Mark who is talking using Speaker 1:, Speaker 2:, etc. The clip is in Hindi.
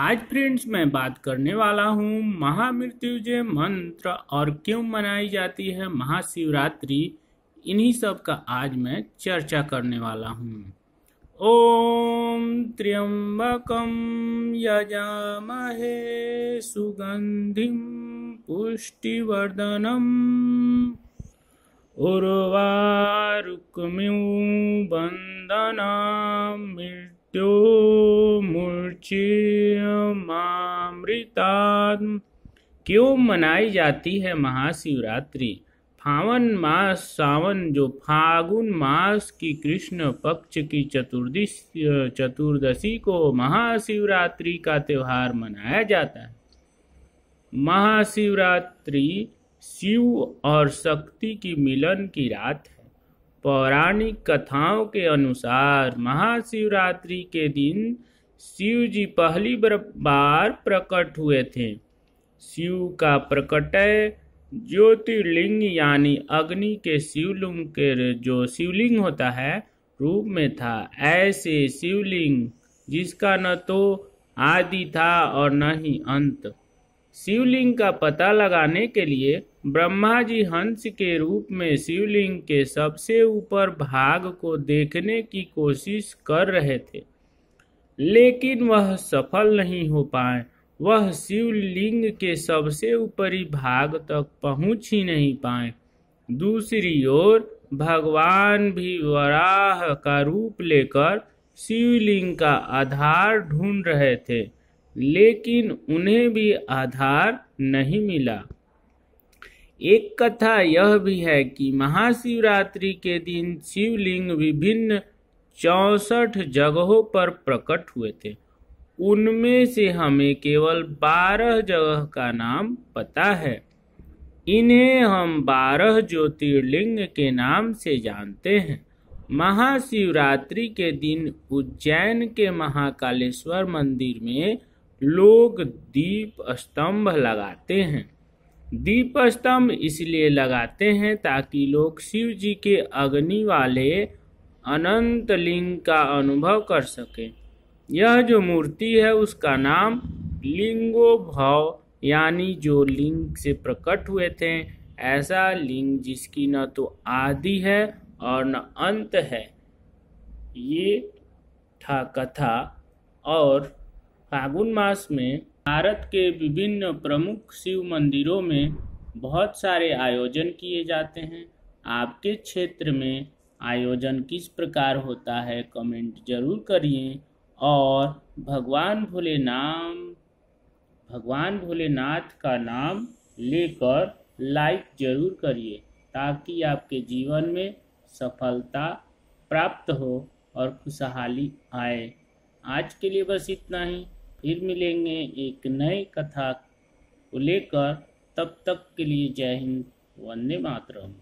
Speaker 1: आज फ्रेंड्स मैं बात करने वाला हूँ महामृत्युंजय मंत्र और क्यों मनाई जाती है महाशिवरात्रि इन्हीं सब का आज मैं चर्चा करने वाला हूँ ओम त्र्यंबकम यजामहे सुगंधिम पुष्टिवर्धनम उर्वारुक्म्यू बंदना मृत्यो पंचमामृतात् क्यों मनाई जाती है महाशिवरात्रि फावन मास सावन जो फागुन मास की कृष्ण पक्ष की चतुर्दी चतुर्दशी को महाशिवरात्रि का त्यौहार मनाया जाता है महाशिवरात्रि शिव और शक्ति की मिलन की रात है पौराणिक कथाओं के अनुसार महाशिवरात्रि के दिन शिव जी पहली बार प्रकट हुए थे शिव का प्रकटय ज्योतिर्लिंग यानी अग्नि के शिवलिंग के जो शिवलिंग होता है रूप में था ऐसे शिवलिंग जिसका न तो आदि था और न ही अंत शिवलिंग का पता लगाने के लिए ब्रह्मा जी हंस के रूप में शिवलिंग के सबसे ऊपर भाग को देखने की कोशिश कर रहे थे लेकिन वह सफल नहीं हो पाए वह शिवलिंग के सबसे ऊपरी भाग तक पहुंच ही नहीं पाए दूसरी ओर भगवान भी वराह का रूप लेकर शिवलिंग का आधार ढूंढ रहे थे लेकिन उन्हें भी आधार नहीं मिला एक कथा यह भी है कि महाशिवरात्रि के दिन शिवलिंग विभिन्न चौसठ जगहों पर प्रकट हुए थे उनमें से हमें केवल बारह जगह का नाम पता है इन्हें हम बारह ज्योतिर्लिंग के नाम से जानते हैं महाशिवरात्रि के दिन उज्जैन के महाकालेश्वर मंदिर में लोग दीप स्तंभ लगाते हैं दीप स्तंभ इसलिए लगाते हैं ताकि लोग शिव जी के अग्नि वाले अनंत लिंग का अनुभव कर सके यह जो मूर्ति है उसका नाम लिंगो भाव यानी जो लिंग से प्रकट हुए थे ऐसा लिंग जिसकी न तो आदि है और न अंत है ये था कथा और फागुन मास में भारत के विभिन्न प्रमुख शिव मंदिरों में बहुत सारे आयोजन किए जाते हैं आपके क्षेत्र में आयोजन किस प्रकार होता है कमेंट जरूर करिए और भगवान भोले नाम भगवान भोलेनाथ का नाम लेकर लाइक जरूर करिए ताकि आपके जीवन में सफलता प्राप्त हो और खुशहाली आए आज के लिए बस इतना ही फिर मिलेंगे एक नए कथा को लेकर तब तक के लिए जय हिंद वंदे मातरम